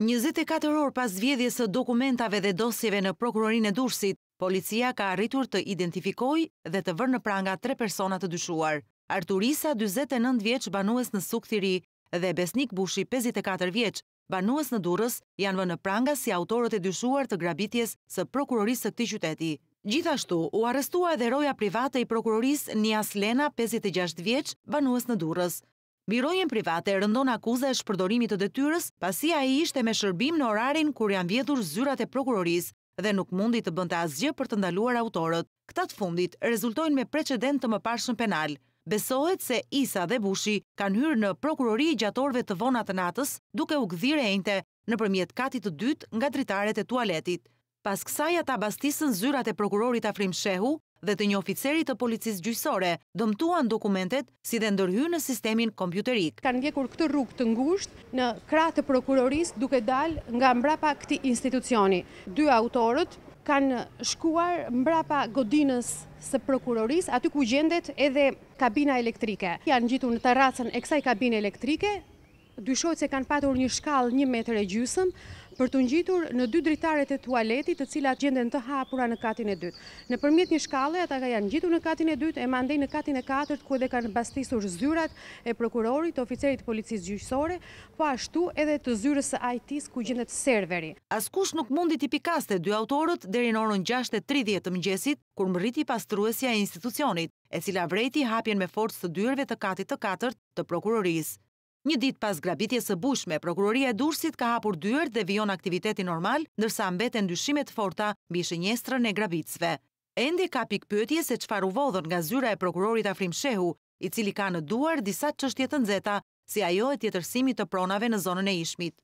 24 orë pas zvjedhjes së dokumentave dhe dosjeve në prokurorinë e Durrësit, policia ka arritur të identifikojë dhe të vënë në pranga tre persona të dyshuar: Arturisa 49 vjeç banues në Sukthiri dhe Besnik Bushi 54 vjeç, banues në Durrës, janë vënë në pranga si autorët e dyshuar të grabitjes së prokurorisë së këtij qyteti. Gjithashtu, u arrestua edhe roja private i prokurorisë Nias Lena, 56 vjeç, banues në Durrës. Birojen private rëndon akuza e shpërdorimit të detyres, pasi a i ishte me shërbim në orarin kur janë vjetur zyrat e prokuroris dhe nuk mundi të bënda asgjë për të ndaluar autorët. Këtat fundit rezultojnë me precedent të më pashën penal. Besohet se Isa dhe Bushi kanë hyrë në prokurori i gjatorve të vonat të natës duke u gëdhire e njëte në përmjet katit të dytë nga dritaret e tualetit. Pas kësaja ta bastisën zyrat e prokurorit Afrim Shehu, dhe të një oficerit të policisë gjysore, dëmtuan dokumentet si dhe ndërhy në sistemin kompjuterik. Kanë vjekur këtë rrug të ngusht në kratë prokuroris duke dal nga mbrapa këti institucioni. Dy autorët kanë shkuar mbrapa godinës së prokuroris, aty ku gjendet edhe kabina elektrike. Janë gjithu në të racën e kësaj kabine elektrike, dyshojt se kanë patur një shkall një meter e gjysëm, për të njitur në dy dritaret e tualetit të cilat gjendën të hapura në katin e dytë. Në përmjet një shkalle, ata ka janë njitur në katin e dytë, e mandej në katin e katërt, ku edhe kanë bastisur zyrat e prokurorit, oficerit policis gjyqësore, po ashtu edhe të zyrës së IT-s ku gjendët serveri. Askush nuk mundi t'i pikaste dy autorët derin orën 6.30 të mëgjesit, kur më rriti pastruesja e institucionit, e cila vrejti hapjen me forës të dyrve të katit të katërt të prokurorisë. Një dit pas grabitjes së bushme, prokuroria e Durrësit ka hapur dyert dhe vion aktiviteti normal, ndërsa mbeten ndyshime të forta mbi shënjestrën e grabitësve. Ende ka pikpyetje se çfarë u vodhën nga zyra e prokurorit Afrim Shehu, i cili ka në duar disa çështje të nxehta, si ajo e tjetërsimit të pronave në zonën e Ishmit.